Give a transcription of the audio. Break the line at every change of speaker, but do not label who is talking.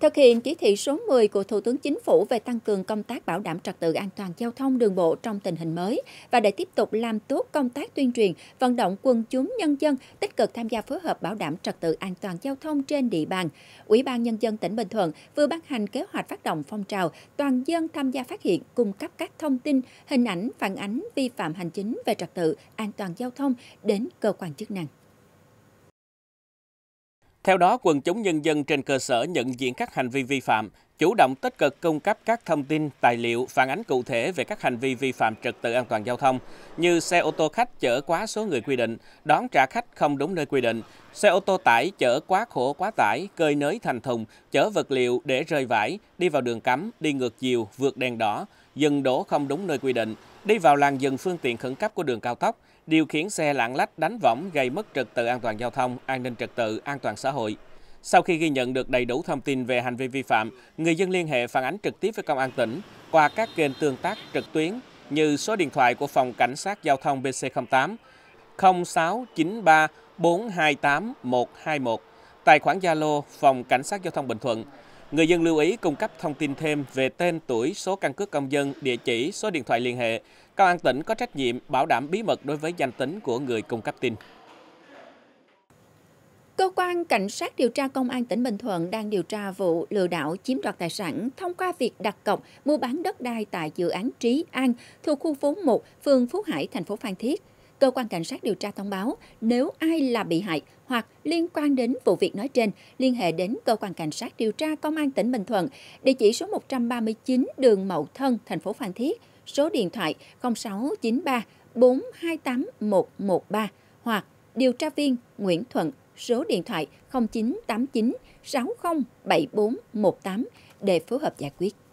Thực hiện chỉ thị số 10 của Thủ tướng Chính phủ về tăng cường công tác bảo đảm trật tự an toàn giao thông đường bộ trong tình hình mới và để tiếp tục làm tốt công tác tuyên truyền, vận động quần chúng nhân dân tích cực tham gia phối hợp bảo đảm trật tự an toàn giao thông trên địa bàn, Ủy ban nhân dân tỉnh Bình Thuận vừa ban hành kế hoạch phát động phong trào toàn dân tham gia phát hiện, cung cấp các thông tin, hình ảnh phản ánh vi phạm hành chính về trật tự an toàn giao thông đến cơ quan chức năng.
Theo đó, quần chúng nhân dân trên cơ sở nhận diện các hành vi vi phạm, chủ động tích cực cung cấp các thông tin, tài liệu, phản ánh cụ thể về các hành vi vi phạm trật tự an toàn giao thông như xe ô tô khách chở quá số người quy định, đón trả khách không đúng nơi quy định, xe ô tô tải chở quá khổ quá tải, cơi nới thành thùng, chở vật liệu để rơi vải, đi vào đường cấm, đi ngược chiều, vượt đèn đỏ, dừng đổ không đúng nơi quy định, Đi vào làn dừng phương tiện khẩn cấp của đường cao tốc, điều khiển xe lạng lách đánh võng gây mất trật tự an toàn giao thông, an ninh trật tự, an toàn xã hội. Sau khi ghi nhận được đầy đủ thông tin về hành vi vi phạm, người dân liên hệ phản ánh trực tiếp với công an tỉnh qua các kênh tương tác trực tuyến như số điện thoại của phòng cảnh sát giao thông BC08 0693 428 121, tài khoản Zalo phòng cảnh sát giao thông Bình Thuận Người dân lưu ý cung cấp thông tin thêm về tên, tuổi, số căn cước công dân, địa chỉ, số điện thoại liên hệ. Công an tỉnh có trách nhiệm bảo đảm bí mật đối với danh tính của người cung cấp tin.
Cơ quan Cảnh sát điều tra Công an tỉnh Bình Thuận đang điều tra vụ lừa đảo chiếm đoạt tài sản thông qua việc đặt cọc mua bán đất đai tại dự án Trí An thuộc khu phố 1, phường Phú Hải, thành phố Phan Thiết cơ quan cảnh sát điều tra thông báo nếu ai là bị hại hoặc liên quan đến vụ việc nói trên, liên hệ đến cơ quan cảnh sát điều tra công an tỉnh Bình Thuận, địa chỉ số 139 đường Mậu Thân, thành phố Phan Thiết, số điện thoại 0693 428 113 hoặc điều tra viên Nguyễn Thuận, số điện thoại 0989 607418 để phối hợp giải quyết.